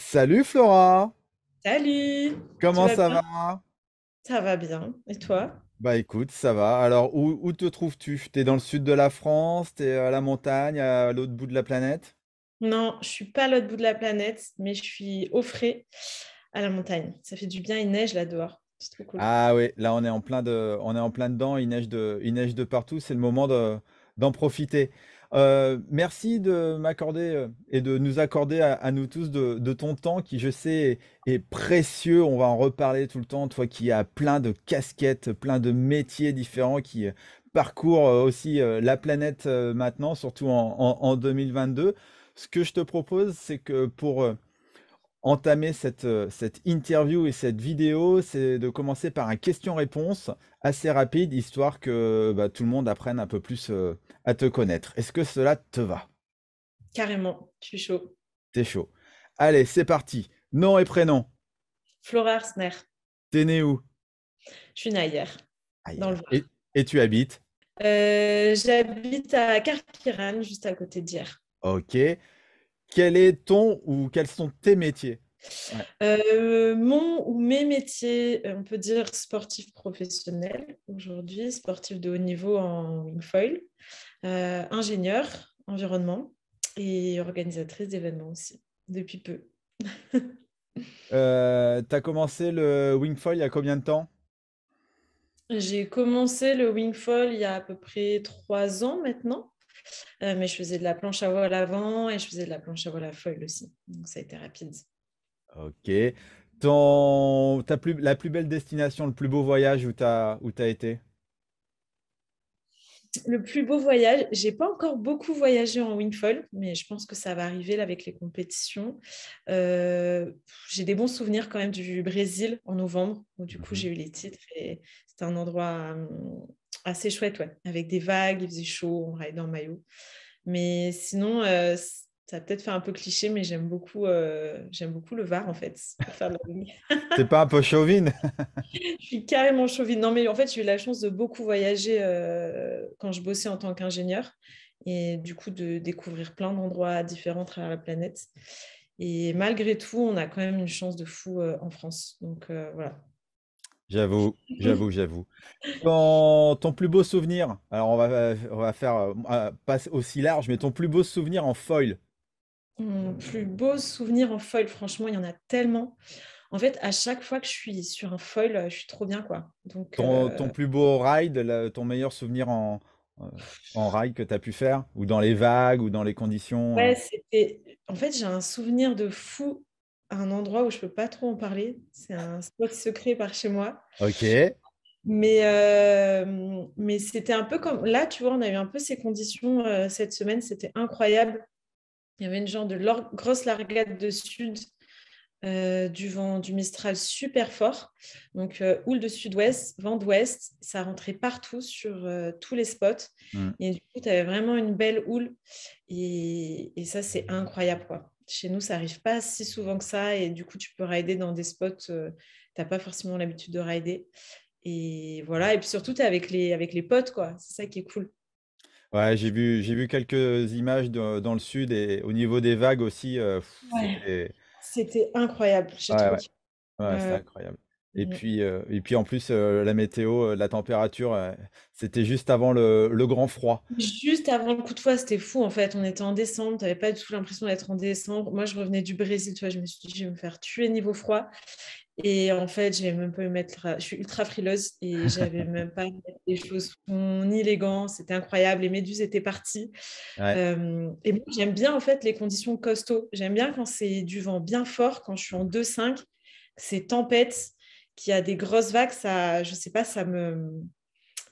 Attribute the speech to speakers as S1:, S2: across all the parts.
S1: Salut Flora.
S2: Salut. Comment ça va, Ça va bien. Et toi
S1: Bah écoute, ça va. Alors où, te trouves-tu T'es dans le sud de la France, t'es à la montagne, à l'autre bout de la planète
S2: Non, je suis pas à l'autre bout de la planète, mais je suis au frais à la montagne. Ça fait du bien, il neige là dehors. Ah
S1: oui, là on est en plein de, on est en plein dedans. Il neige de, il neige de partout. C'est le moment d'en profiter. Euh, merci de m'accorder euh, et de nous accorder à, nous tous de, de, ton temps qui, je sais, est, précieux. On va en reparler tout le temps. Toi qui as plein de casquettes, plein de métiers différents qui euh, parcourent aussi la planète maintenant, surtout en, en, en 2022. Ce que je te propose, c'est que pour entamer euh, cette, interview et cette vidéo, c'est de commencer par un question-réponse assez rapide, histoire que bah, tout le monde apprenne un peu plus euh, à te connaître. Est-ce que cela te va
S2: Carrément, je suis chaud.
S1: T'es chaud. Allez, c'est parti. Nom et prénom
S2: Flora Arsner. T'es né où Je suis née ailleurs,
S1: dans le et, et, tu habites
S2: euh, J'habite à Carpirane, juste à côté d'hier.
S1: Ok. Quel est ton ou quels sont tes métiers
S2: euh, Mon ou mes métiers, on peut dire sportif professionnel aujourd'hui, sportif de haut niveau en wingfoil, euh, ingénieur environnement et organisatrice d'événements aussi, depuis peu.
S1: Euh, tu as commencé le wingfoil il y a combien de temps
S2: J'ai commencé le wingfoil il y a à peu près trois ans maintenant. Euh, mais je faisais de la planche à voile avant et je faisais de la planche à voile à foil aussi. Donc ça a été rapide.
S1: Ok. Ton... Ta plus... La plus belle destination, le plus beau voyage où tu as... as été
S2: le plus beau voyage, j'ai pas encore beaucoup voyagé en windfall, mais je pense que ça va arriver avec les compétitions. Euh, j'ai des bons souvenirs quand même du Brésil en novembre, où du coup mhm. j'ai eu les titres et c'était un endroit hum, assez chouette, ouais. Avec des vagues, il faisait chaud, on ride en maillot. Mais sinon, euh, ça a peut-être fait un peu cliché, mais j'aime beaucoup, euh, j'aime beaucoup le Var en fait.
S1: T'es pas un peu chauvine
S2: Je suis carrément chauvine. Non, mais en fait, j'ai eu la chance de beaucoup voyager euh, quand je bossais en tant qu'ingénieur et du coup de découvrir plein d'endroits différents à travers la planète. Et malgré tout, on a quand même une chance de fou en France. Donc voilà,
S1: J'avoue, j'avoue, j'avoue. Ton, plus beau souvenir, alors on va, on va faire euh, euh, pas aussi large, mais ton plus beau souvenir en foil
S2: Mon plus beau souvenir en foil, franchement, il y en a tellement. En fait, à chaque fois que je suis sur un foil, euh, je suis trop bien, quoi. Donc, ton,
S1: plus beau ride, ton meilleur souvenir en, en ride que tu as pu faire Ou dans les vagues, ou dans les conditions Ouais,
S2: c'était. En fait, j'ai un souvenir de fou un endroit où je peux pas trop en parler. C'est un spot secret par chez moi. Ok. Mais, euh, mais c'était un peu comme là, tu vois, on a eu un peu ces conditions euh, cette semaine, c'était incroyable. Il y avait une genre de grosse largade de sud, euh, du vent, du mistral super fort. Donc, houle de sud-ouest, vent d'ouest, ça rentrait partout sur tous les spots. Hmm. Et du coup, tu avais vraiment une belle houle. Et, et ça, c'est incroyable, quoi. Chez nous, ça n'arrive pas si souvent que ça. Et du coup, tu peux rider dans des spots, où euh, tu n'as pas forcément l'habitude de rider. Et voilà. Et puis surtout, tu es avec les, avec les potes, quoi. C'est ça qui est cool.
S1: Ouais, j'ai vu, j'ai vu quelques images dans le sud et au niveau des vagues aussi. Euh,
S2: c'était incroyable. c'est
S1: euh, incroyable. Et, puis, euh, et puis en plus, euh, la météo, euh, la température, c'était juste avant le, le, grand froid.
S2: Juste avant le coup de foie c'était fou en fait. On était en décembre, tu n'avais pas du tout l'impression d'être en décembre. Moi, je revenais du Brésil, tu vois, je me suis dit, je vais me faire tuer niveau froid. Et en fait, j'ai même pas eu mettre. Je suis ultra frileuse et j'avais même pas des choses ni les gants. C'était incroyable. Les méduses étaient parties. et j'aime bien en fait les conditions costauds. J'aime bien quand c'est du vent bien fort, quand je suis en 2-5, c'est tempête y a des grosses vagues, ça, je sais pas, ça me,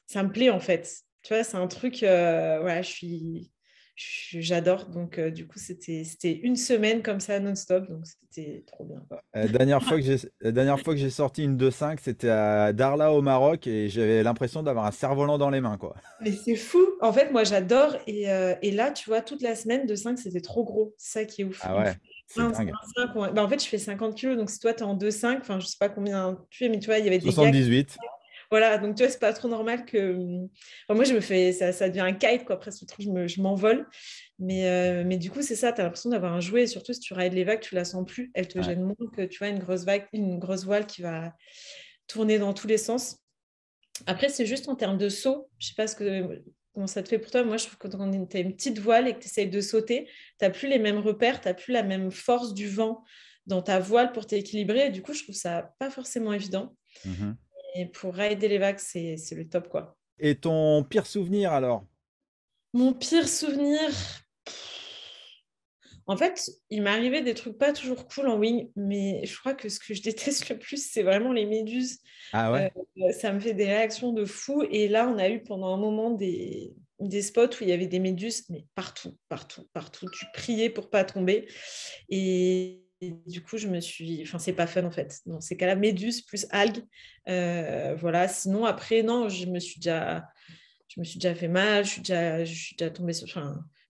S2: ça me plaît en fait. Tu vois, c'est un truc, euh, voilà, je suis, j'adore. Donc, euh, du coup, c'était une semaine comme ça non-stop. Donc, c'était trop bien. La euh, dernière fois
S1: que dernière fois que j'ai sorti une 2.5, c'était à Darla au Maroc et j'avais l'impression d'avoir un cerf-volant dans les mains. quoi.
S2: Mais c'est fou. En fait, moi, j'adore. Et, là, tu vois, toute la semaine, 2.5, c'était trop gros. ça qui est ouf. Ah bah, en fait, je fais 50 kilos, donc si toi, tu es en 2,5, enfin, je sais pas combien tu es, mais tu vois, il y avait des 78. Voilà, donc tu vois, c'est pas trop normal que. moi, je me fais. Ça, devient un kite, quoi. Après je trouve, je m'envole. mais, euh, mais du coup, c'est ça, tu as l'impression d'avoir un jouet. surtout, si tu rides les vagues, tu la sens plus. Elle te gêne moins que, tu vois, une grosse, vague, une grosse voile qui va tourner dans tous les sens. Après, c'est juste en termes de saut. Je ne sais pas ce que comment ça te fait pour toi Moi, je trouve que quand tu as une petite voile et que tu essayes de sauter, tu n'as plus les mêmes repères, tu n'as plus la même force du vent dans ta voile pour t'équilibrer. du coup, je trouve ça pas forcément évident. Mhm. Et pour aider les vagues, c'est le top, quoi.
S1: Et ton pire souvenir, alors
S2: Mon pire souvenir, en fait, il m'arrivait des trucs pas toujours cool en wing, mais je crois que ce que je déteste le plus, c'est vraiment les méduses. Ah ouais euh, ça me fait des réactions de fou. Et là, on a eu pendant un moment des, des spots où il y avait des méduses, mais partout, partout, partout. Tu priais pour pas tomber. Et, du coup, je me suis. Enfin, c'est pas fun en fait. Non, c'est cas la méduse plus algues. Euh, voilà. Sinon, après, non, je me suis déjà. Je me suis déjà fait mal, je suis déjà, je suis déjà tombée sur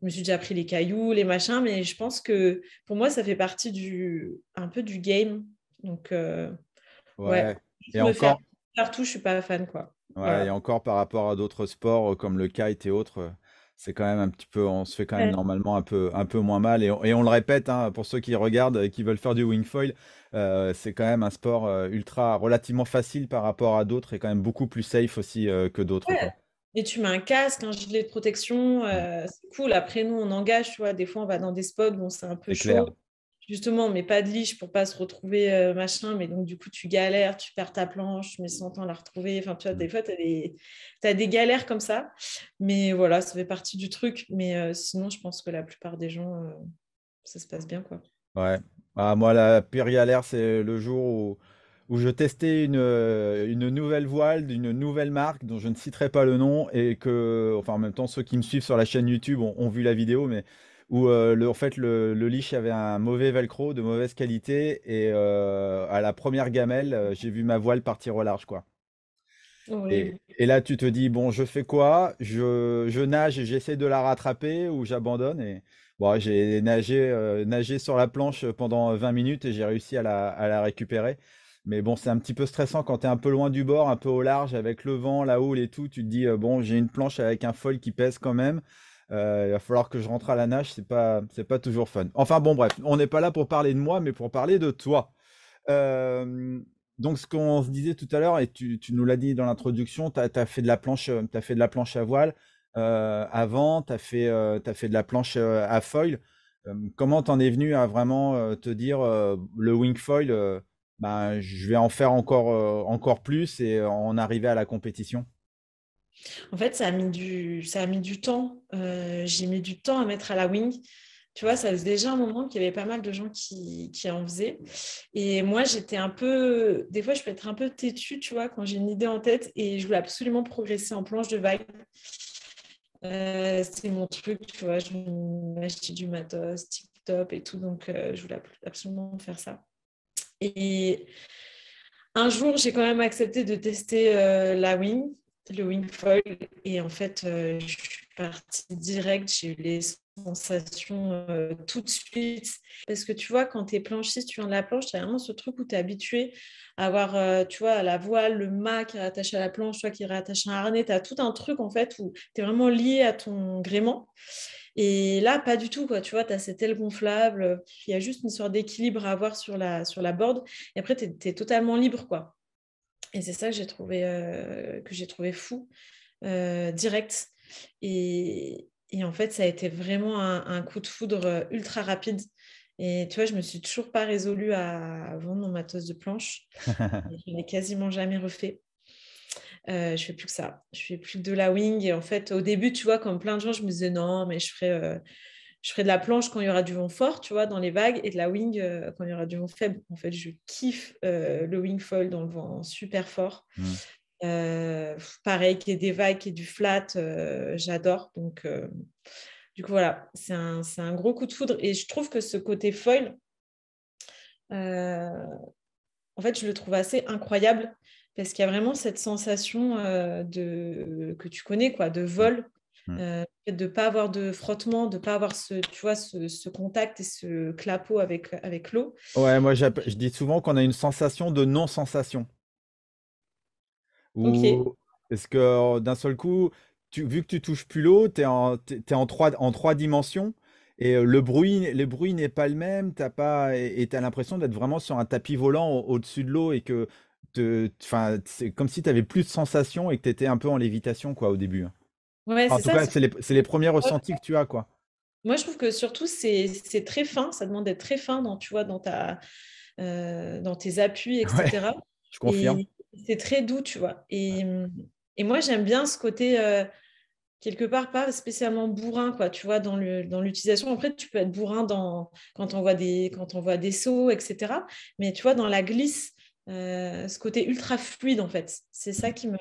S2: je me suis déjà pris les cailloux, les machins, mais je pense que pour moi, ça fait partie du, un peu du game. Donc, euh, ouais. Et encore. Partout, je suis pas fan, quoi. Ouais, Et
S1: encore par rapport à d'autres sports euh, comme le kite et autres, euh, c'est quand même un petit peu, on se fait quand même normalement un peu, un peu moins mal. Et on, le répète, hein, pour ceux qui regardent et qui veulent faire du wing foil, c'est quand même un sport ultra relativement facile par rapport à d'autres et quand même beaucoup plus safe aussi que d'autres.
S2: Et tu mets un casque, un gilet de protection, euh, c'est cool. Après, nous, on engage, tu vois, des fois, on va dans des spots où c'est un peu chaud. Justement, mais pas de liche pour pas se retrouver euh, machin. Mais donc, du coup, tu galères, tu perds ta planche, mais sans temps la retrouver. Enfin, tu vois, des mm. fois, tu as, des... as, des galères comme ça. Mais voilà, ça fait partie du truc. Mais euh, sinon, je pense que la plupart des gens, ça se passe bien, quoi.
S1: Ouais. Ah, moi, la pire galère, c'est le jour où où je testais une, euh, une nouvelle voile d'une nouvelle marque dont je ne citerai pas le nom et que, enfin en même temps, ceux qui me suivent sur la chaîne YouTube ont, vu la vidéo, mais où euh, le, en fait le, leash avait un mauvais velcro de mauvaise qualité et euh, à la première gamelle, j'ai vu ma voile partir au large quoi. Oh et, là, tu te dis, bon, je fais quoi je, je nage et j'essaie de la rattraper ou j'abandonne et, Bon, j'ai nagé, nagé sur la planche pendant 20 minutes et j'ai réussi à la, à la récupérer. Mais bon, c'est un petit peu stressant quand tu es un peu loin du bord, un peu au large, avec le vent, la houle et tout. Tu te dis, euh, bon, j'ai une planche avec un foil qui pèse quand même. Euh, il va falloir que je rentre à la nage, c'est pas, c'est pas toujours fun. Enfin bon, bref, on n'est pas là pour parler de moi, mais pour parler de toi. Euh, donc ce qu'on se disait tout à l'heure, et tu, nous l'as dit dans l'introduction, tu as, fait de la planche, as fait de la planche à voile avant, tu as, fait, as fait de la planche à foil. comment en es venu à vraiment te dire le wing foil, ben, je vais en faire encore, euh, encore plus et euh, en arriver à la compétition
S2: En fait, ça a mis du, ça a mis du temps. Euh, j'ai mis du temps à mettre à la wing. Tu vois, ça faisait déjà un moment qu'il y avait pas mal de gens qui, qui en faisaient. Et moi, j'étais un peu. Des fois, je peux être un peu têtue, tu vois, quand j'ai une idée en tête et je voulais absolument progresser en planche de vague. c'est mon truc, tu vois. Je m'achetais du matos, TikTok et tout. Donc, je voulais absolument faire ça. Et un jour, j'ai quand même accepté de tester euh, la wing, le wing foil. Et en fait, euh, je suis partie direct. J'ai eu les sensations euh, tout de suite. Parce que tu vois, quand tu es planchiste, tu viens de la planche, tu as vraiment ce truc où tu es habitué à avoir, tu vois, la voile, le mât qui est à la planche, toi qui est à un harnais. Tu as tout un truc, en fait, où tu es vraiment lié à ton gréement. Et là, pas du tout, quoi. Tu vois, tu as cette aile gonflable. Euh, il y a juste une sorte d'équilibre à avoir sur la, sur la board. Et après, tu es, totalement libre, quoi. Et c'est ça que j'ai trouvé, euh, que j'ai trouvé fou, euh, direct. Et, en fait, ça a été vraiment un, coup de foudre ultra rapide. Et tu vois, je me suis toujours pas résolue à vendre mon matos de planche.
S1: je
S2: l'ai quasiment jamais refait. Euh, je fais plus que ça. Je fais plus que de la wing. Et en fait, au début, tu vois, comme plein de gens, je me disais non, mais je ferai, euh, de la planche quand il y aura du vent fort, tu vois, dans les vagues, et de la wing euh, quand il y aura du vent faible. En fait, je kiffe le wing foil dans le vent super fort. Mm. pareil, qu'il y ait des vagues, qu'il y ait du flat, j'adore. Donc, du coup, voilà, c'est un, un, gros coup de foudre. Et je trouve que ce côté foil, en fait, je le trouve assez incroyable parce qu'il y a vraiment cette sensation euh, de, que tu connais, quoi, de mmh. vol, mmh. Euh, de ne pas avoir de frottement, de ne pas avoir ce, tu vois, ce, contact et ce clapot avec, avec l'eau.
S1: Ouais, moi je dis souvent qu'on a une sensation de non-sensation. Est-ce que d'un seul coup, tu, vu que tu touches plus l'eau, tu es, en, trois, en trois dimensions. Et euh, le bruit, le bruit n'est pas le même, t'as pas, et as l'impression d'être vraiment sur un tapis volant au-dessus de l'eau et que Enfin, c'est comme si tu avais plus de sensations et que tu étais un peu en lévitation quoi, au début.
S2: Hein. en tout cas, c'est
S1: les, premiers ressentis que tu as. quoi.
S2: Moi, je trouve que surtout, c'est très fin. Ça demande d'être très fin dans, tu vois, dans, ta, euh, dans tes appuis, etc. je confirme. c'est très doux, tu vois. Et, mmh, et moi, j'aime bien ce côté, euh, quelque part, pas spécialement bourrin, quoi, tu vois, dans l'utilisation. Dans Après, tu peux être bourrin dans, quand, on voit des, quand on voit des sauts, etc. Mais tu vois, dans la glisse, euh, ce côté ultra fluide en fait. C'est ça qui me,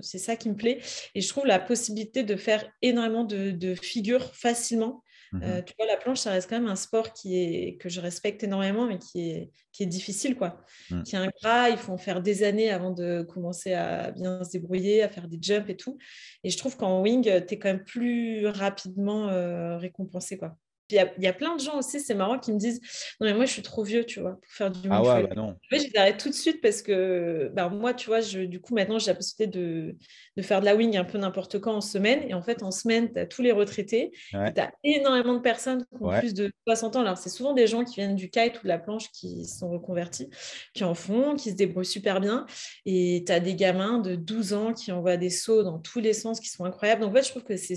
S2: c'est ça qui me plaît. Et je trouve la possibilité de faire énormément de, figures facilement. Mmh euh, tu vois, la planche, ça reste quand même un sport qui est, que je respecte énormément, mais qui est, qui est difficile, quoi. Mmh. Qui est gras il faut en faire des années avant de commencer à bien se débrouiller, à faire des jumps et tout. Et je trouve qu'en wing, tu es quand même plus rapidement euh, récompensé, quoi il y, a plein de gens aussi, c'est marrant, qui me disent Non, mais moi, je suis trop vieux, tu vois, pour faire du mindfulness. Ah ouais, bah non. je arrête tout de suite parce que bah, moi, tu vois, du coup, maintenant, j'ai la possibilité de, faire de la wing un peu n'importe quand en semaine. Et en fait, en semaine, tu as tous les retraités. Tu as énormément de personnes qui ont plus de 60 ans. Alors, c'est souvent des gens qui viennent du kite ou de la planche qui sont reconvertis, qui en font, qui se débrouillent super bien. Et tu as des gamins de 12 ans qui envoient des sauts dans tous les sens qui sont incroyables. Donc, en fait, je trouve que c'est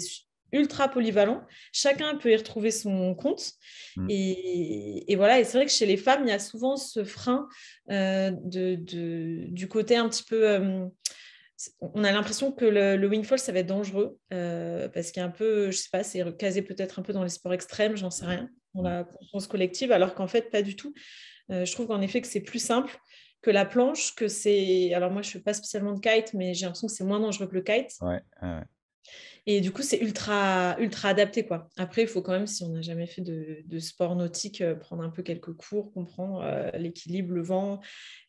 S2: ultra polyvalent. Chacun peut y retrouver son compte. Mm. Et, voilà, et c'est vrai que chez les femmes, il y a souvent ce frein euh, de, du côté un petit peu... Euh, on a l'impression que le, windfall, ça va être dangereux euh, parce qu'il y a un peu, je sais pas, c'est casé peut-être un peu dans les sports extrêmes, j'en sais rien, dans mm. la conscience collective, alors qu'en fait, pas du tout. je trouve qu'en effet, que c'est plus simple que la planche, que c'est... Alors moi, je ne fais pas spécialement de kite, mais j'ai l'impression que c'est moins dangereux que le kite. Ouais, et du coup, c'est ultra, ultra adapté. quoi. Après, il faut quand même, si on n'a jamais fait de, sport nautique, euh, prendre un peu quelques cours, comprendre euh, l'équilibre, le vent,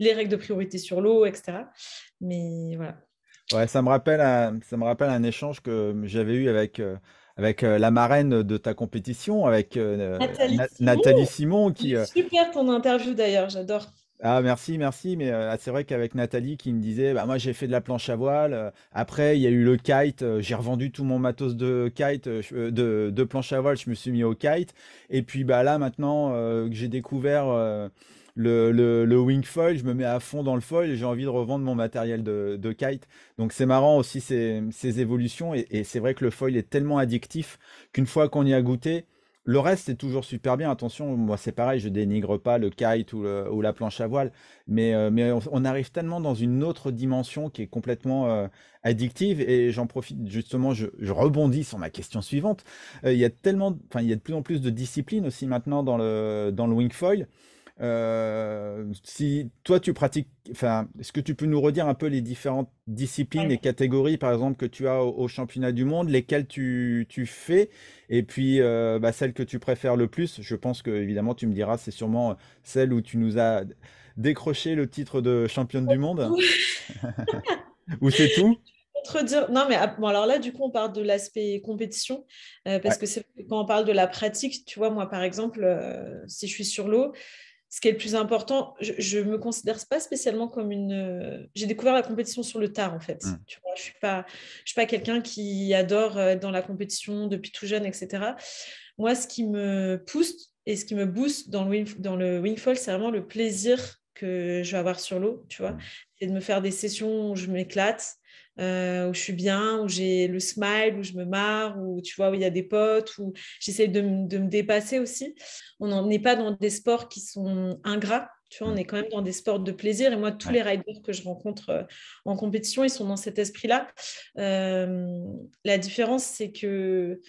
S2: les règles de priorité sur l'eau, etc. Mais voilà.
S1: Ouais, ça me rappelle un, ça me rappelle un échange que j'avais eu avec. Euh, avec la marraine de ta compétition, avec Nathalie, Nathalie, Simon. Qui,
S2: Super ton interview d'ailleurs, j'adore.
S1: Ah merci, merci. Mais euh, ah, c'est vrai qu'avec Nathalie qui me disait, bah, moi j'ai fait de la planche à voile. Euh, après, il y a eu le kite. Euh, j'ai revendu tout mon matos de kite, de, de planche à voile. Je me suis mis au kite. Et puis bah là maintenant que j'ai découvert le, le, le wing foil, je me mets à fond dans le foil et j'ai envie de revendre mon matériel de, de kite. Donc c'est marrant aussi ces, ces évolutions. Et, et c'est vrai que le foil est tellement addictif qu'une fois qu'on y a goûté, le reste, est toujours super bien. Attention, moi, c'est pareil, je dénigre pas le kite ou, la planche à voile, mais, euh, on, arrive tellement dans une autre dimension qui est complètement euh, addictive. Et j'en profite justement, je, rebondis sur ma question suivante. Euh, il y a tellement, enfin, il y a de plus en plus de disciplines aussi maintenant dans le dans le wing euh, si toi tu pratiques, enfin, est-ce que tu peux nous redire un peu les différentes disciplines et catégories, par exemple, que tu as au, championnat du monde, lesquelles tu, tu fais, et puis euh, bah, celle que tu préfères le plus Je pense que évidemment tu me diras, c'est sûrement euh, celle où tu nous as décroché le titre de championne du monde. Ou c'est tout
S2: dire. Non, mais ah, bon, alors là, du coup, on parle de l'aspect compétition, parce que quand on parle de la pratique, tu vois, moi, par exemple, si je suis sur l'eau, ce qui est le plus important, je ne me considère pas spécialement comme une. Euh, j'ai découvert la compétition sur le tard, en fait. Mm. je ne suis pas, pas quelqu'un qui adore euh, être dans la compétition depuis tout jeune, etc. Moi, ce qui me pousse et ce qui me booste dans le, dans le wingfall, c'est vraiment le plaisir que je vais avoir sur l'eau, tu vois. Mm de me faire des sessions où je m'éclate, euh, où je suis bien, où j'ai le smile, où je me marre, où tu vois, où il y a des potes, où j'essaie de, me dépasser aussi. On n'est pas dans des sports qui sont ingrats. Tu vois, on mm. est quand même dans des sports de plaisir. Et moi, tous les riders que je rencontre euh, en compétition, ils sont dans cet esprit-là. Euh, la différence, c'est que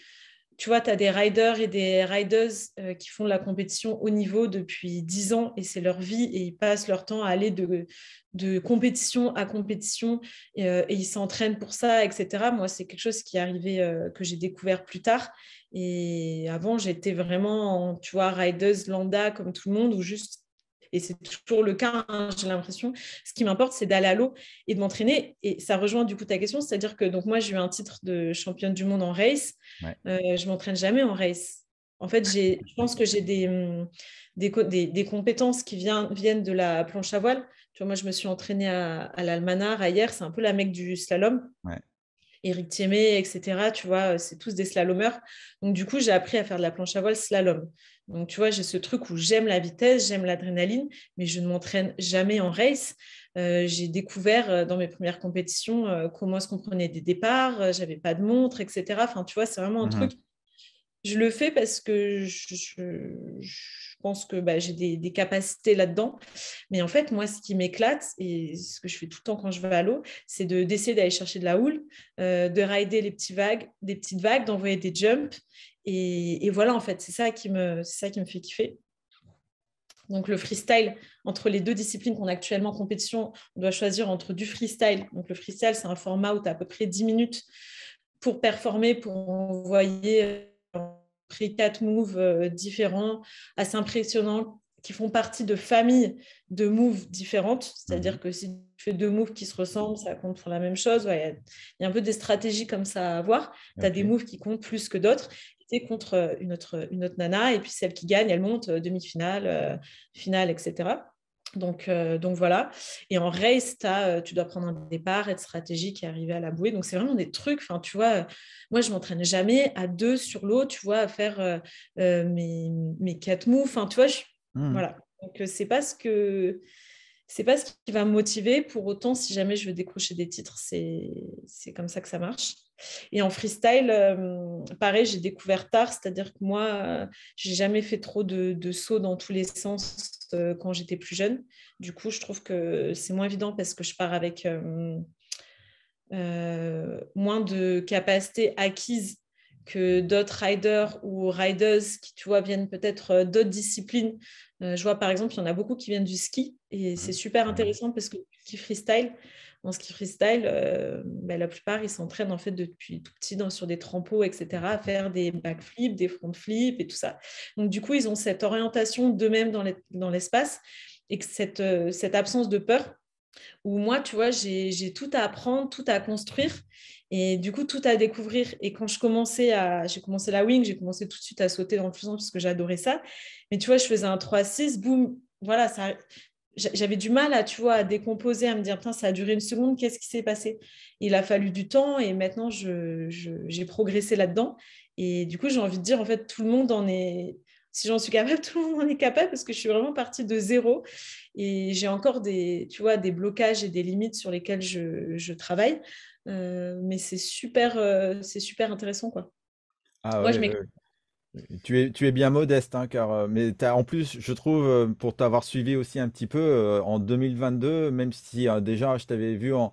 S2: tu vois, tu as des riders et des rideuses euh, qui font la compétition au niveau depuis 10 ans et c'est leur vie et ils passent leur temps à aller de, compétition à compétition euh, et, ils s'entraînent pour ça, etc. Moi, c'est quelque chose qui est arrivé, euh, que j'ai découvert plus tard. Et avant, j'étais vraiment, tu vois, rideuse lambda comme tout le monde ou juste et c'est toujours le cas, hein, j'ai l'impression. Ce qui m'importe, c'est d'aller à l'eau et de m'entraîner. Et ça rejoint du coup ta question, c'est-à-dire que donc moi, j'ai eu un titre de championne du monde en race. Je euh, ne je m'entraîne jamais en race. En fait, je pense que j'ai des, hum, des, compétences qui viennent, viennent de la planche à voile. Tu vois, moi, je me suis entraînée à, l'Almanar, hier, c'est un peu la mecque du slalom. Eric Thiemé, etc. Tu vois, euh, c'est tous des slalomeurs. Donc, du coup, j'ai appris à faire de la planche à voile slalom. Donc, tu vois, j'ai ce truc où j'aime la vitesse, j'aime l'adrénaline, mais je ne m'entraîne jamais en race. Euh, j'ai découvert euh, dans mes premières compétitions comment se comprenaient des départs, j'avais pas de montre, etc. Enfin, tu vois, c'est vraiment un mhm. truc. Je le fais parce que je, je, que bah, j'ai des, capacités là-dedans. Mais en fait, moi, ce qui m'éclate et ce que je fais tout le temps quand je vais à l'eau, c'est de, d'essayer d'aller chercher de la houle, euh, de rider les petites vagues, des petites vagues, d'envoyer des jumps. Et, et voilà, en fait, c'est ça, qui me, c'est ça qui me fait kiffer. Donc le freestyle, entre les deux disciplines qu'on a actuellement en compétition, on doit choisir entre du freestyle. Donc le freestyle, c'est un format où tu as à peu près 10 minutes pour performer, pour envoyer pris quatre moves euh, différents, assez impressionnants, qui font partie de familles de moves différentes. C'est-à-dire mhm. que si tu fais deux moves qui se ressemblent, ça compte pour la même chose. Il y, a un peu des stratégies comme ça à avoir. Tu as des moves qui comptent plus que d'autres. Tu es contre euh, une autre, nana, et puis celle qui gagne, elle monte euh, demi-finale, finale, etc. Donc, euh, donc voilà. Et en race, euh, tu dois prendre un départ, être stratégique et arriver à la bouée. Donc c'est vraiment des trucs. Enfin, tu vois, euh, moi je m'entraîne jamais à deux sur l'eau, tu vois, à faire mes, quatre moves. Enfin, tu vois, hmm. voilà. Donc c'est pas ce que c'est pas ce qui va me motiver. Pour autant, si jamais je veux décrocher des titres, c'est comme ça que ça marche. Et en freestyle, pareil, j'ai découvert tard, c'est-à-dire que moi, j'ai jamais fait trop de, de, sauts dans tous les sens euh, quand j'étais plus jeune. Du coup, je trouve que c'est moins évident parce que je pars avec euh, euh, moins de capacités acquises que d'autres riders ou riders qui, tu vois, viennent peut-être d'autres disciplines. je vois, par exemple, il y en a beaucoup qui viennent du ski et c'est mmh. super mmh. intéressant parce que le ski freestyle, en ski freestyle, euh, bah, la plupart, ils s'entraînent en fait depuis tout petit dans, sur des trampos, etc., à faire des backflips, des frontflips et tout ça. Donc, du coup, ils ont cette orientation d'eux-mêmes dans l'espace et cette, euh, cette absence de peur, où moi, tu vois, j'ai tout à apprendre, tout à construire et du coup, tout à découvrir. Et quand je commençais à, j'ai commencé la wing, j'ai commencé tout de suite à sauter dans le grand parce que j'adorais ça. Mais tu vois, je faisais un 3-6, boum, voilà, ça, j'avais du mal à, tu vois, à décomposer, à me dire, ça a duré une seconde, qu'est-ce qui s'est passé Il a fallu du temps et maintenant, j'ai progressé là-dedans. Et du coup, j'ai envie de dire, en fait, tout le monde en est... Si j'en suis capable, tout le monde en est capable parce que je suis vraiment partie de zéro et j'ai encore des, tu vois, des blocages et des limites sur lesquelles je, je travaille. Euh, mais c'est super, euh, c'est super intéressant, quoi.
S1: Ah Moi, je ouais. Tu es, tu es bien modeste, hein, car euh, mais en plus, je trouve, euh, pour t'avoir suivi aussi un petit peu euh, en 2022, même si déjà je t'avais vu en,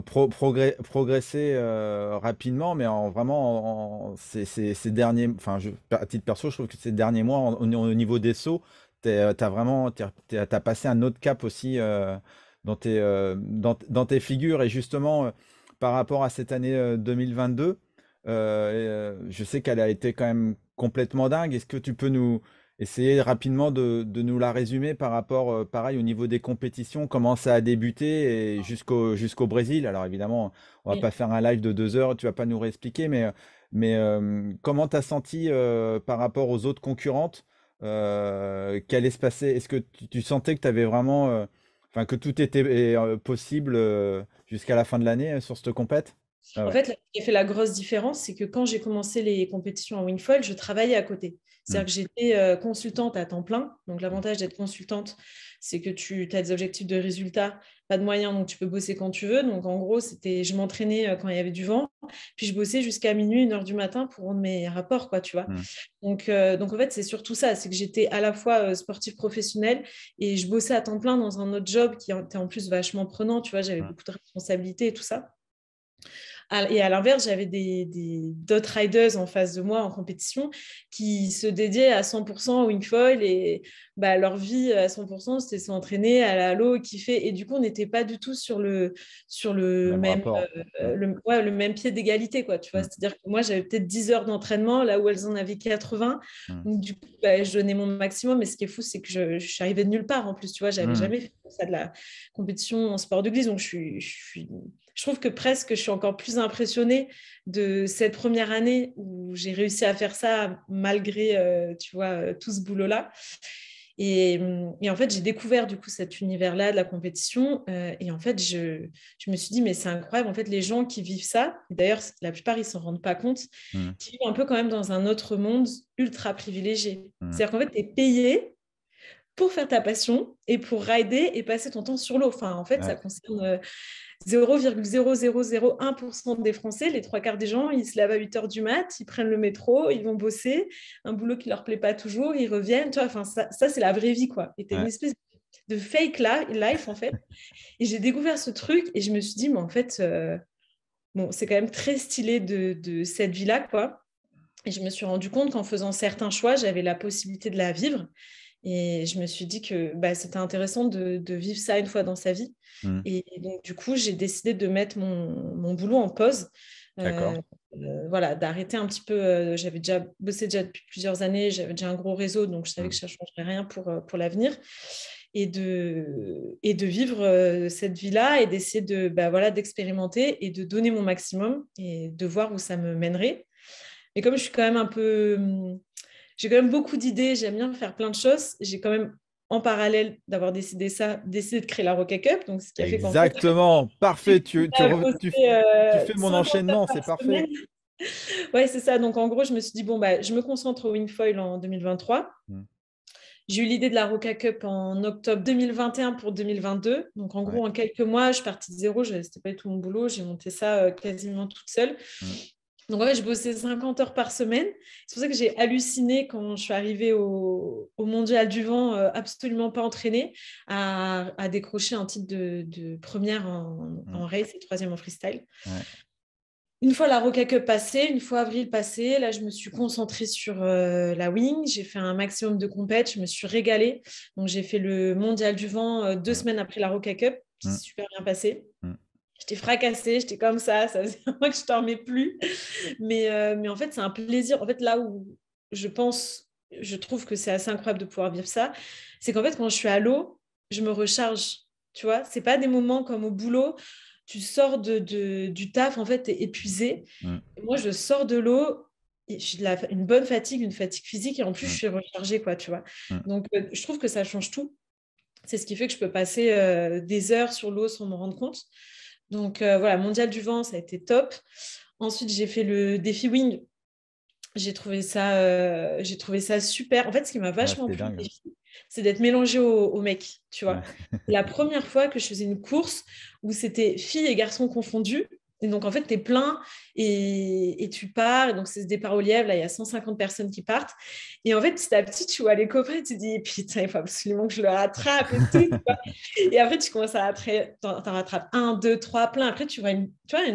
S1: progresser rapidement, mais en vraiment ces, ces, derniers, enfin, à titre perso, je trouve que ces derniers mois, au niveau des sauts, as vraiment, as passé un autre cap aussi dans tes dans, dans, tes figures et justement par rapport à cette année 2022. Euh, euh, je sais qu'elle a été quand même complètement dingue. Est-ce que tu peux nous essayer rapidement de, nous la résumer par rapport, euh, pareil, au niveau des compétitions, comment ça a débuté jusqu'au jusqu'au Brésil Alors évidemment, on va pas faire un live de deux heures, tu vas pas nous réexpliquer, mais, mais comment tu as senti par rapport aux autres concurrentes euh, qu'allait se passer Est-ce que tu, sentais que tu avais vraiment, enfin que tout était possible jusqu'à la fin de l'année sur cette compète ah en fait, ce
S2: qui a fait la grosse différence, c'est que quand j'ai commencé les compétitions en Wingfoil, je travaillais à côté. C'est-à-dire mm. que j'étais euh, consultante à temps plein. Donc, mm. l'avantage d'être consultante, c'est que tu as des objectifs de résultats, pas de moyens, donc tu peux bosser quand tu veux. Donc, en gros, c'était, je m'entraînais euh, quand il y avait du vent, puis je bossais jusqu'à minuit, une heure du matin pour rendre mes rapports, quoi, tu vois. Mm. Euh, donc, en fait, c'est surtout ça, c'est que j'étais à la fois sportive professionnelle et je bossais à temps plein dans un autre job qui était en plus vachement prenant, tu vois, j'avais beaucoup de responsabilités et tout ça. Et à l'inverse, j'avais des, d'autres riders en face de moi en compétition qui se dédiaient à 100% au wingfoil et bah, leur vie à 100%, c'était s'entraîner à l'eau, kiffer. Et du coup, on n'était pas du tout sur le, sur le, même, euh, le, même pied d'égalité. Quoi, tu vois mm. C'est-à-dire que moi, j'avais peut-être 10 heures d'entraînement là où elles en avaient 80. Mm. Du coup, bah, je donnais mon maximum. Mais ce qui est fou, c'est que je, suis arrivée de nulle part en plus. Tu vois, j'avais mm. jamais fait ça de la compétition en sport de glisse. Donc, je suis, je suis je trouve que presque je suis encore plus impressionnée de cette première année où j'ai réussi à faire ça malgré, euh, tu vois, euh, tout ce boulot-là. Hum, et, en fait, j'ai découvert du coup cet univers-là de la compétition. Euh, et en fait, je, me suis dit, mais c'est incroyable. En fait, les gens qui vivent ça, d'ailleurs, la plupart, ils s'en rendent pas compte, mmh. qui vivent un peu quand même dans un autre monde ultra privilégié. Mmh. C'est-à-dire qu'en fait, tu es payé pour faire ta passion et pour rider et passer ton temps sur l'eau. Enfin, en fait, ça concerne 0,0001% des Français, les trois quarts des gens, ils se lavent à 8 h du mat, ils prennent le métro, ils vont bosser, un boulot qui leur plaît pas toujours, ils reviennent. enfin, ça, ça c'est la vraie vie, quoi. une espèce de fake life, en fait. Et j'ai découvert ce truc et je me suis dit, mais en fait, euh, bon, c'est quand même très stylé de, de cette vie-là, quoi. Et je me suis rendu compte qu'en faisant certains choix, j'avais la possibilité de la vivre. Et je me suis dit que bah, c'était intéressant de, vivre ça une fois dans sa vie. Mmh. Et donc, du coup, j'ai décidé de mettre mon, boulot en pause. Euh, voilà, d'arrêter un petit peu. Euh, j'avais déjà bossé déjà depuis plusieurs années, j'avais déjà un gros réseau, donc je savais mmh. que ça ne changerait rien pour, euh, pour l'avenir. Et de, et de vivre cette vie-là et d'essayer de, bah, voilà, d'expérimenter et de donner mon maximum et de voir où ça me mènerait. Mais comme je suis quand même un peu mmh, j'ai quand même beaucoup d'idées, j'aime bien faire plein de choses. J'ai quand même en parallèle d'avoir décidé ça, décidé de créer la Roca Cup. Donc, ce qui a Exactement,
S1: parfait. Tu, euh, euh, fais mon enchaînement, c'est parfait.
S2: ouais, c'est ça. Donc, en gros, je me suis dit, bon, bah, je me concentre au Winfoil en 2023. Hmm. J'ai eu l'idée de la Roca Cup en octobre 2021 pour 2022. Donc, en gros, en quelques mois, je suis partie de zéro. Je n'était pas du tout mon boulot. J'ai monté ça euh, quasiment toute seule. Hmm. Donc en je bossais 50 heures par semaine. C'est pour ça que j'ai halluciné quand je suis arrivée au, Mondial du Vent, euh, absolument pas entraînée, à, décrocher un titre de, première mmh. en, race et troisième en freestyle. Une fois la Roca Cup passée, une fois avril passé, là je me suis concentrée sur euh, la wing, j'ai fait un maximum de compètes, je me suis régalée. Donc j'ai fait le Mondial du Vent euh, deux semaines après la Roca Cup, qui mmh. s'est super bien passé. Mmh. J'étais fracassée, j'étais comme ça, ça faisait un mois que je dormais plus. Mais, euh, mais en fait, c'est un plaisir. En fait, là où je pense, je trouve que c'est assez incroyable de pouvoir vivre ça, c'est qu'en fait, quand je suis à l'eau, je me recharge. Tu vois, c'est pas des moments comme au boulot tu sors de, du taf, en fait, tu es épuisé. Moi, je sors de l'eau, j'ai une bonne fatigue, une fatigue physique, et en plus, je suis rechargée, quoi, tu vois. Donc, euh, je trouve que ça change tout. C'est ce qui fait que je peux passer euh, des heures sur l'eau sans m'en rendre compte. Donc euh, voilà, mondial du vent, ça a été top. Ensuite, j'ai fait le défi wing. J'ai trouvé ça, euh, j'ai trouvé ça super. En fait, ce qui m'a ah, vachement plu, c'est d'être mélangée au, mecs, mec, tu vois. la première fois que je faisais une course où c'était filles et garçons confondus, et donc, en fait, tu es plein et, tu pars. Et donc, c'est ce départ au lièvre. Là, il y a 150 personnes qui partent. Et en fait, petit à petit, tu vois les copains et tu dis, putain, il faut absolument que je le rattrape et après, tu commences à rattraper, t'en, rattrapes un, deux, trois, plein. Après, tu vois, une,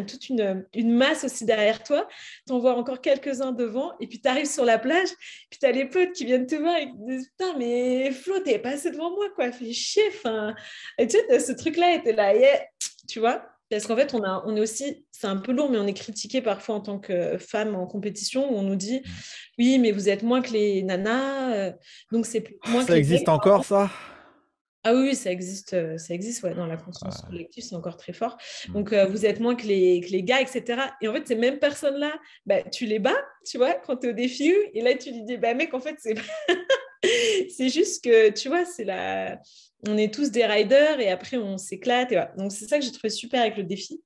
S2: toute une, masse aussi derrière toi. Tu en vois encore quelques-uns devant. Et puis, tu arrives sur la plage. Puis, tu as les potes qui viennent te voir et te disent, putain, mais Flo, t'es passé devant moi, quoi. Fais chier. Et tu sais, ce truc-là était là. Et, tu vois parce qu'en fait, on, a, on est aussi, c'est un peu lourd, mais on est critiqué parfois en tant que femme en compétition où on nous dit mm. oui, mais vous êtes moins que les nanas, euh, donc c'est moins. Ça existe encore ça ah oui, ça existe, euh, ça existe ouais, dans la conscience ah. collective, c'est encore très fort. Mm. Donc, euh, vous êtes moins que les, gars, etc. Et en fait, ces mêmes personnes-là, bah, tu les bats, tu vois, quand tu es au défi, et là, tu lui dis, ben mec, en fait, c'est c'est juste que, tu vois, c'est la... on est tous des riders et après on s'éclate. Donc c'est ça que j'ai trouvé super avec le défi.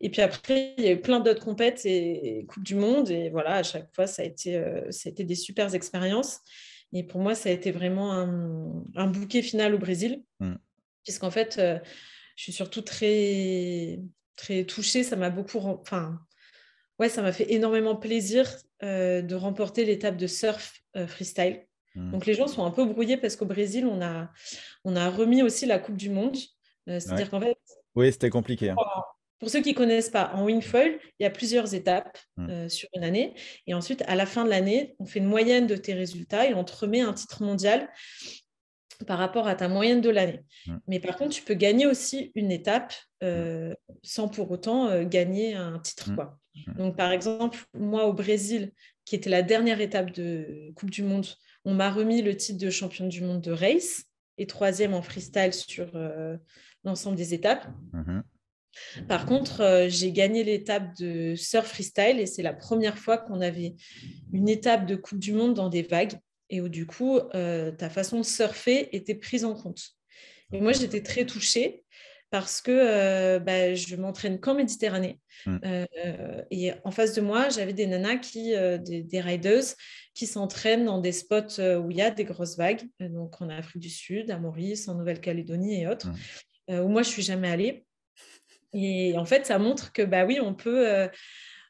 S2: Et puis après, il y a eu plein d'autres compètes et, Coupe du Monde. Et voilà, à chaque fois, ça a été, euh, ça a été des super expériences. Et pour moi, ça a été vraiment un, bouquet final au Brésil. Mm. Puisqu'en fait, euh, je suis surtout très, très touchée. Ça m'a beaucoup. Enfin, ouais, ça m'a fait énormément plaisir euh, de remporter l'étape de surf freestyle. Mm. Donc les gens sont un peu brouillés parce qu'au Brésil, on a, remis aussi la Coupe du Monde. Euh, c'est-à-dire qu'en fait.
S1: Oui, c'était compliqué. Hein.
S2: Pour ceux qui ne connaissent pas, en wingfoil, il y a plusieurs étapes mm. euh, sur une année. Et ensuite, à la fin de l'année, on fait une moyenne de tes résultats et on te remet un titre mondial par rapport à ta moyenne de l'année. Mm. Mais par contre, tu peux gagner aussi une étape euh, sans pour autant gagner un titre. Quoi. Donc, par exemple, moi au Brésil, qui était la dernière étape de Coupe du Monde on m'a remis le titre de champion du monde de race et troisième en freestyle sur euh, l'ensemble des étapes. Mhm. Par contre, euh, j'ai gagné l'étape de surf freestyle et c'est la première fois qu'on avait une étape de Coupe du Monde dans des vagues et où du coup, euh, ta façon de surfer était prise en compte. Et moi, j'étais très touchée parce que je euh, bah, je m'entraîne qu'en Méditerranée. Hmm. Euh, et en face de moi, j'avais des nanas, qui, euh, des, riders, qui s'entraînent dans des spots où il y a des grosses vagues, donc en Afrique du Sud, à Maurice, en Nouvelle-Calédonie et autres, hmm. où moi je suis jamais allée. Et en fait, ça montre que, bah oui, on peut.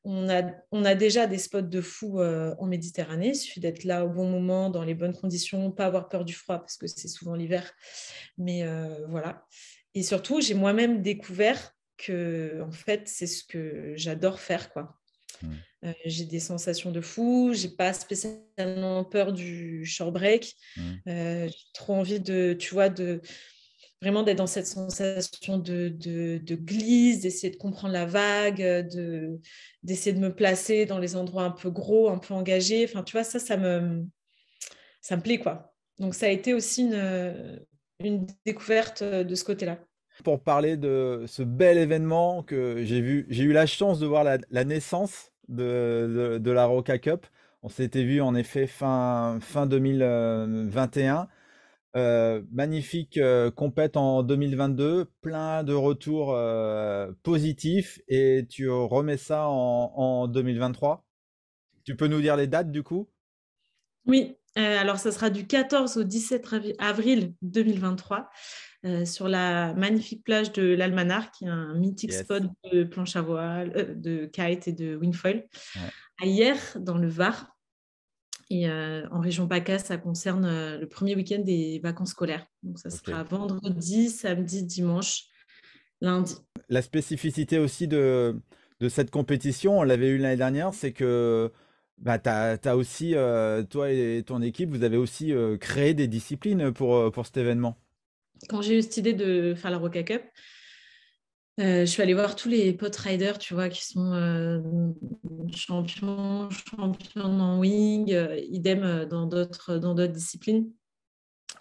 S2: On a, on a, déjà des spots de fou en Méditerranée. Il suffit d'être là au bon moment, dans les bonnes conditions, pas avoir peur du froid parce que c'est souvent l'hiver. Mais voilà. Et surtout, j'ai moi-même découvert que, en fait, c'est ce que j'adore faire, quoi. Mm. Euh, j'ai des sensations de fou, j'ai pas spécialement peur du short break. Mm. Euh, j'ai trop envie de, tu vois, de vraiment d'être dans cette sensation de, de, glisse, d'essayer de comprendre la vague, euh, de, d'essayer de me placer dans les endroits un peu gros, un peu engagés. Enfin, tu vois, ça, ça me, ça me plaît, quoi. Donc, ça a été aussi une, une découverte euh, de ce côté-là.
S1: Pour parler de ce bel événement que j'ai vu, j'ai eu la chance de voir la, naissance de, la Roca Cup. On s'était vu en effet fin, fin 2021. Euh, magnifique euh, compète en 2022, plein de retours positifs et tu remets ça en, en, 2023. Tu peux nous dire les dates du coup
S2: Oui, euh, alors, ça sera du 14 au 17 avril 2023 euh, sur la magnifique plage de l'Almanar, qui est un mythique spot de planche à voile, euh, de kite et de windfoil, à hier dans le Var. Et en région PACA, ça concerne le premier week-end des vacances scolaires. Donc, ça sera vendredi, samedi, dimanche, lundi.
S1: La spécificité aussi de, de cette compétition, on l'avait eu l'année dernière, c'est que bah, tu as, aussi, euh, toi et ton équipe, vous avez aussi euh, créé des disciplines pour, euh, pour cet événement.
S2: Quand j'ai eu cette idée de faire la Roca Cup, je suis allée voir tous les pot riders, tu vois, qui sont champions, champions en wing, idem dans d'autres dans d'autres disciplines.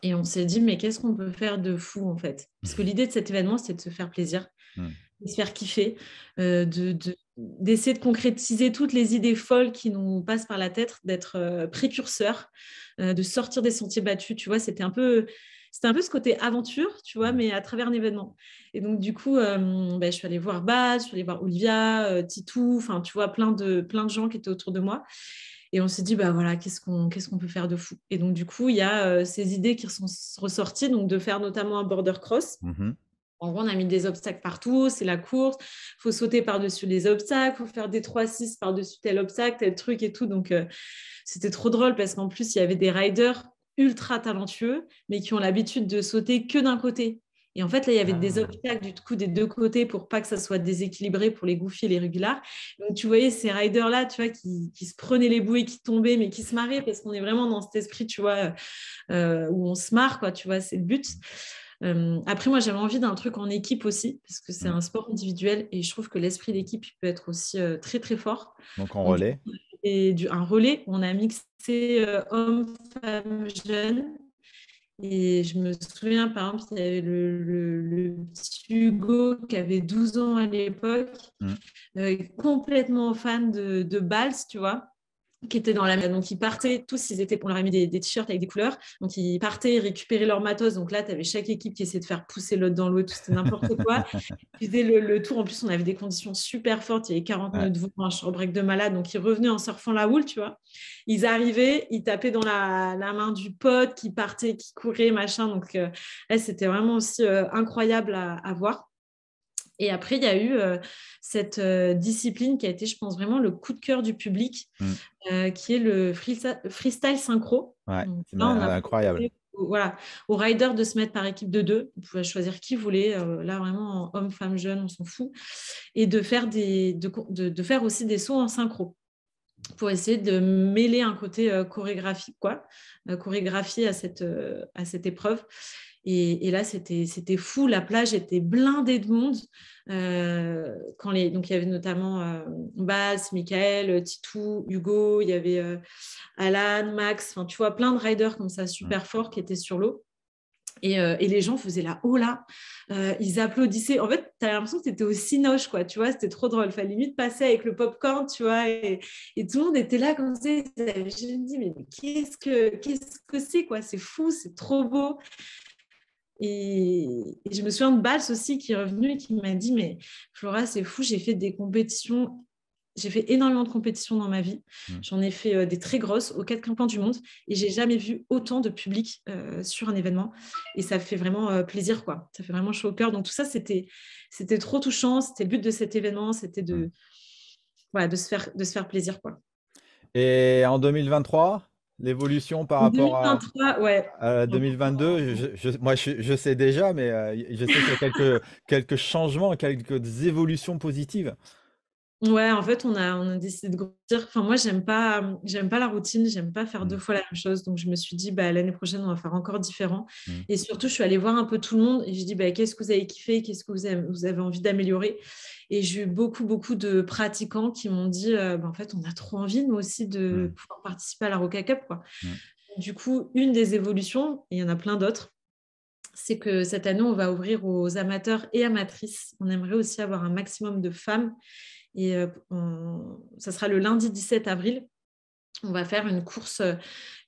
S2: Et on s'est dit, mais qu'est-ce qu'on peut faire de fou en fait Parce que mmh. l'idée de cet événement, c'est de se faire plaisir, mmh. de se faire kiffer, de, de d'essayer de concrétiser toutes les idées folles qui nous passent par la tête, d'être euh, précurseur, euh, de sortir des sentiers battus. Tu vois, c'était un peu c'était un peu ce côté aventure, tu vois, mais à travers un événement. Et donc, du coup, ben, je suis allée voir Bas, je suis allée voir Olivia, Titou, enfin, tu vois, plein de, plein de gens qui étaient autour de moi. Et on s'est dit, bah voilà, qu'est-ce qu'on qu'est-ce peut faire de fou Et donc, du coup, il y a ces idées qui sont ressorties, donc de faire notamment un border cross. Mmh en gros, on a mis des obstacles partout, c'est la course, il faut sauter par-dessus les obstacles, il faut faire des 3-6 par-dessus tel obstacle, tel truc et tout. Donc, euh, c'était trop drôle parce qu'en plus, il y avait des riders ultra talentueux, mais qui ont l'habitude de sauter que d'un côté. Et en fait, là, il y avait des ah. obstacles du coup des deux côtés pour pas que ça soit déséquilibré pour les goofy les régulars. Donc, tu voyais ces riders-là, tu vois, qui, se prenaient les bouées, qui tombaient, mais qui se marraient parce qu'on est vraiment dans cet esprit, tu vois, euh, où on se marre, quoi, tu vois, c'est le but. Euh, après, moi, j'avais envie d'un truc en équipe aussi, parce que c'est mm. un sport individuel et je trouve que l'esprit d'équipe peut être aussi euh, très, très fort.
S1: Donc, en relais
S2: Et un relais, on a mixé euh, hommes, femmes, jeunes. Et je me souviens, par exemple, il y avait le, Hugo qui avait 12 ans à l'époque, mm. complètement fan de, de Bals, tu vois qui étaient dans la merde Donc, ils partaient, tous, ils étaient, on leur a mis des, t-shirts avec des couleurs. Donc, ils partaient récupéraient leur matos. Donc là, tu avais chaque équipe qui essayait de faire pousser l'autre dans l'eau, tout c'était n'importe quoi. ils faisaient le, tour. En plus, on avait des conditions super fortes. Il y avait 40 nœuds de vent, un break de malade. Donc, ils revenaient en surfant la houle, tu vois. Ils arrivaient, ils tapaient dans la, main du pote qui partait, qui courait, machin. Donc, euh, c'était vraiment aussi euh, incroyable à, à voir. Et après, il y a eu euh, cette euh, discipline qui a été, je pense, vraiment le coup de cœur du public, mm. euh, qui est le freestyle synchro. Ouais, c'est incroyable. voilà, aux riders de se mettre par équipe de deux. Vous pouvez choisir qui voulait, là vraiment, homme, femme, jeune, on s'en fout. Et de faire, des, de, faire aussi des sauts en synchro pour essayer de mêler un côté chorégraphique, quoi, chorégraphié à cette, à cette épreuve. Et, là, c'était fou. La plage était blindée de monde. Euh, quand les, donc, il y avait notamment euh, Michael, Titou, Hugo, il y avait euh, Alan, Max, tu vois, plein de riders comme ça, super forts qui étaient sur l'eau. Et, euh, les gens faisaient la hola, ils applaudissaient. En fait, tu as l'impression que c'était étais au quoi, tu vois, c'était trop drôle. Fallait limite passer avec le popcorn, tu vois, et, et tout le monde était là comme ça. Je me dis, mais qu'est-ce que qu'est-ce que c'est, quoi, c'est fou, c'est trop beau. Et, je me souviens de Bals aussi qui est revenu et qui m'a dit Mais Flora, c'est fou, j'ai fait des compétitions j'ai fait énormément de compétitions dans ma vie. Mm. J'en ai fait euh, des très grosses aux quatre coins du monde et j'ai jamais vu autant de public euh, sur un événement. Et ça fait vraiment euh, plaisir, quoi. Ça fait vraiment chaud au cœur. Donc tout ça, c'était, c'était trop touchant. C'était le but de cet événement, c'était de, mm. voilà, de se faire, de se faire plaisir, quoi.
S1: Et en 2023, L'évolution par rapport à, 2022, euh, je, moi je, sais déjà, mais euh, je sais qu'il y a quelques, quelques changements, quelques évolutions positives.
S2: Ouais, en fait, on a, décidé de grandir. Enfin, moi, j'aime pas, j'aime pas la routine, j'aime pas faire deux mmh. fois la même chose. Donc, je me suis dit, bah, l'année prochaine, on va faire encore différent. Mmh. Et surtout, je suis allée voir un peu tout le monde et je dis, bah, qu'est-ce que vous avez kiffé, qu'est-ce que vous avez, envie d'améliorer. Et j'ai eu beaucoup, beaucoup de pratiquants qui m'ont dit, euh, bah, en fait, on a trop envie, nous aussi, de mmh. pouvoir participer à la Roca Cup. Du coup, une des évolutions, et il y en a plein d'autres, c'est que cette année, on va ouvrir aux amateurs et amatrices. On aimerait aussi avoir un maximum de femmes et euh, ça sera le lundi 17 avril. On va faire une course, euh,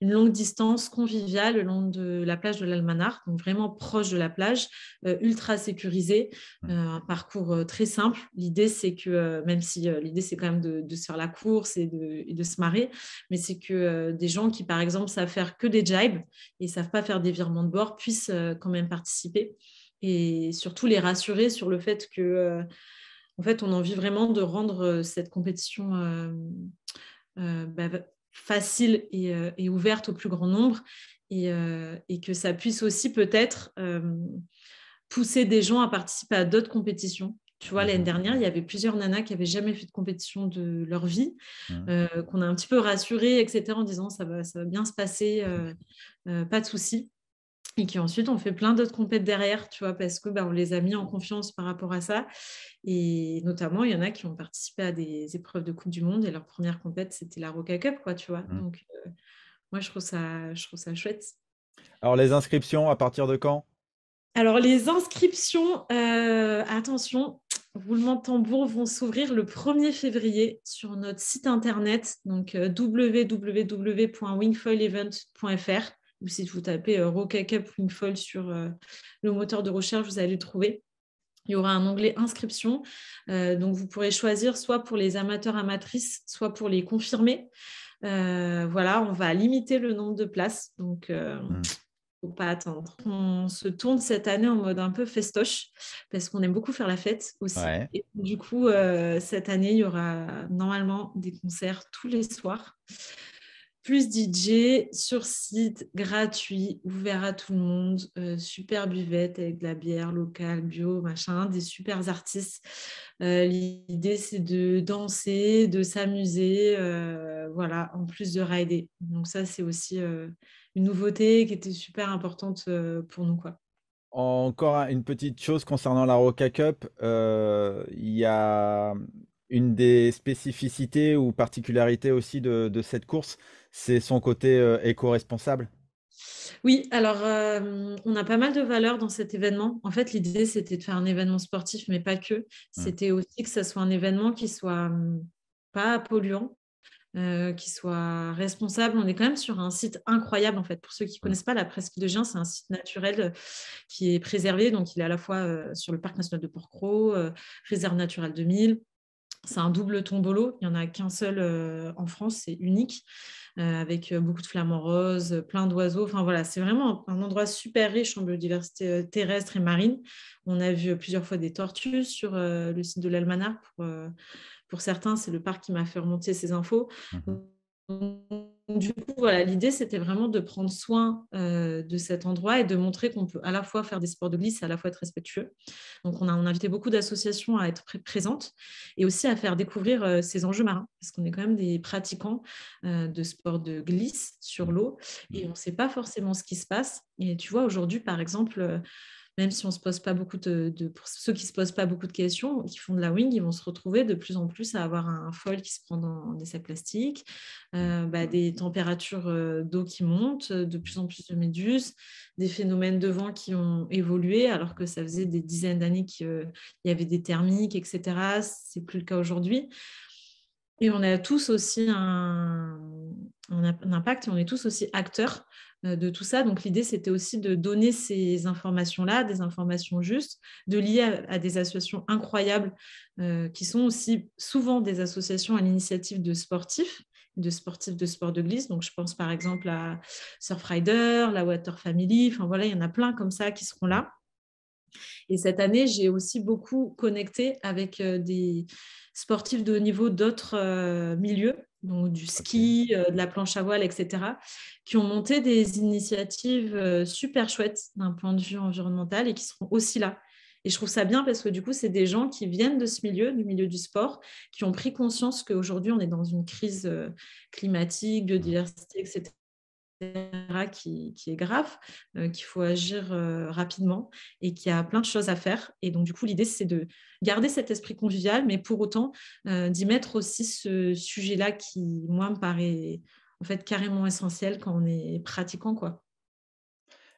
S2: une longue distance conviviale le long de la plage de l'Almanar, donc vraiment proche de la plage, euh, ultra sécurisée, un parcours très simple. L'idée, c'est que, même si l'idée, c'est quand même de, se faire la course et de, de se marrer, mais c'est que des gens qui, par exemple, savent faire que des jibes et savent pas faire des virements de bord puissent quand même participer et surtout les rassurer sur le fait que en fait, on a envie vraiment de rendre euh, cette compétition euh, euh, bah, facile et, ouverte au plus grand nombre et, que ça puisse aussi peut-être pousser des gens à participer à d'autres compétitions. Tu vois, l'année dernière, il y avait plusieurs nanas qui n'avaient jamais fait de compétition de leur vie, mmh. qu'on a un petit peu rassuré, etc., en disant ça va, ça va bien se passer, pas de souci et qui ensuite ont fait plein d'autres compètes derrière, tu vois, parce que bah, on les a mis en confiance par rapport à ça. Et notamment, il y en a qui ont participé à des épreuves de Coupe du Monde et leur première compète, c'était la Roca Cup, quoi, tu vois. Mmh. Donc, euh, moi, je trouve, ça, je trouve ça chouette.
S1: Alors, les inscriptions, à partir de quand
S2: Alors, les inscriptions, euh, attention, roulement de tambour, vont s'ouvrir le 1er février sur notre site internet, donc euh, www.wingfoilevent.fr ou si vous tapez euh, Rocaca Wingfold sur euh, le moteur de recherche, vous allez le trouver il y aura un onglet inscription. Euh, donc, vous pourrez choisir soit pour les amateurs amatrices, soit pour les confirmés. voilà, on va limiter le nombre de places. Donc, ne hmm. faut pas attendre. On se tourne cette année en mode un peu festoche parce qu'on aime beaucoup faire la fête aussi. du coup, cette année, il y aura normalement des concerts tous les soirs plus DJ sur site, gratuit, ouvert à tout le monde, euh, super buvette avec de la bière locale, bio, machin, des super artistes. Euh, l'idée, c'est de danser, de s'amuser, euh, voilà, en plus de rider. Donc ça, c'est aussi une nouveauté qui était super importante pour nous, quoi.
S1: Encore une petite chose concernant la Roca Cup, il y a une des spécificités ou particularités aussi de cette course, c'est son côté euh, éco-responsable
S2: oui, alors euh, on a pas mal de valeurs dans cet événement. En fait, l'idée, c'était de faire un événement sportif, mais pas que. Mmh. C'était aussi que ce soit un événement qui soit mmh, pas polluant, euh, qui soit responsable. On est quand même sur un site incroyable, en fait. Pour ceux qui ne mmh. connaissent pas, la presqu'île de Gien, c'est un site naturel qui est préservé. Donc, il est à la fois sur le parc national de Porcros, réserve naturelle de 2000, c'est un double tombolo, il n'y en a qu'un seul euh, en France, c'est unique, euh, avec euh, beaucoup de flamants roses, plein d'oiseaux. Enfin voilà, c'est vraiment un endroit super riche en biodiversité terrestre et marine. On a vu plusieurs fois des tortues sur le site de l'Almanar. Pour, certains, c'est le parc qui m'a fait remonter ces infos. Mmh du coup, voilà, l'idée, c'était vraiment de prendre soin euh, de cet endroit et de montrer qu'on peut à la fois faire des sports de glisse et à la fois être respectueux. Donc, on a, invité beaucoup d'associations à être présentes et aussi à faire découvrir euh, ces enjeux marins, parce qu'on est quand même des pratiquants euh, de sports de glisse sur l'eau et mmh. on ne sait pas forcément ce qui se passe. Et tu vois, aujourd'hui, par exemple, même si on se pose pas beaucoup de, Pour ceux qui se posent pas beaucoup de questions, qui font de la wing, ils vont se retrouver de plus en plus à avoir un foil qui se prend dans, des sacs plastiques, euh, mmh. bah, des températures euh, d'eau qui montent, de plus en plus de méduses, des phénomènes de vent qui ont évolué, alors que ça faisait des dizaines d'années qu'il euh, y avait des thermiques, etc. C'est plus le cas aujourd'hui. Et on a tous aussi un, un, impact on est tous aussi acteurs euh, de tout ça. Donc l'idée, c'était aussi de donner ces informations-là, des informations justes, de lier à, des associations incroyables euh, qui sont aussi souvent des associations à l'initiative de sportifs de sportifs de sport de glisse. Donc, je pense par exemple à Surfrider, la Water Family. Enfin, voilà, il y en a plein comme ça qui seront là. Et cette année, j'ai aussi beaucoup connecté avec euh, des sportifs de haut niveau d'autres milieux donc du ski, euh, de la planche à voile, etc., qui ont monté des initiatives euh, super chouettes d'un point de vue environnemental et qui seront aussi là. Et je trouve ça bien parce que du coup, c'est des gens qui viennent de ce milieu, du milieu du sport, qui ont pris conscience qu'aujourd'hui, on est dans une crise euh, climatique, biodiversité, etc., qui, est grave, euh, qu'il faut agir euh, rapidement et qu'il y a plein de choses à faire. Et donc, du coup, l'idée, c'est de garder cet esprit convivial, mais pour autant, euh, d'y mettre aussi ce sujet-là qui, moi, me paraît en fait carrément essentiel quand on est pratiquant, quoi.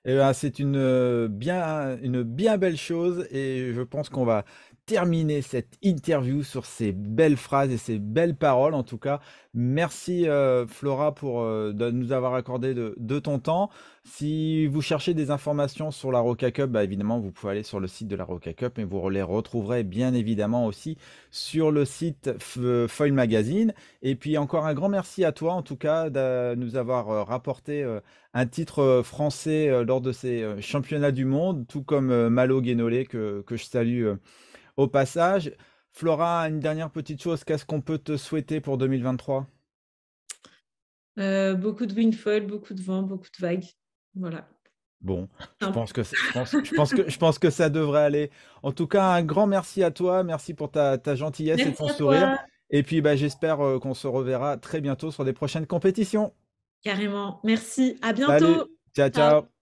S1: Eh ben, c'est une bien, une bien belle chose et je pense qu'on va terminer cette interview sur ces belles phrases et ces belles paroles. En tout cas, merci euh, Flora pour euh, de nous avoir accordé de, de, ton temps. Si vous cherchez des informations sur la Roca Cup, bah, évidemment, vous pouvez aller sur le site de la Roca Cup, mais vous les retrouverez bien évidemment aussi sur le site euh, Foil Magazine. Et puis encore un grand merci à toi, en tout cas, de nous avoir rapporté un titre français lors de ces championnats du monde, tout comme Malo Guénolé que, que je salue au passage. Flora, une dernière petite chose, qu'est-ce qu'on peut te souhaiter pour 2023
S2: euh, Beaucoup de windfall, beaucoup de vent, beaucoup de vagues. Voilà.
S1: Bon, je pense, que, je, que, je pense que ça devrait aller. En tout cas, un grand merci à toi. Merci pour ta, gentillesse et ton sourire. Et puis, bah, j'espère euh, qu'on se reverra très bientôt sur des prochaines compétitions.
S2: Carrément. Merci. À bientôt.
S1: ciao. ciao.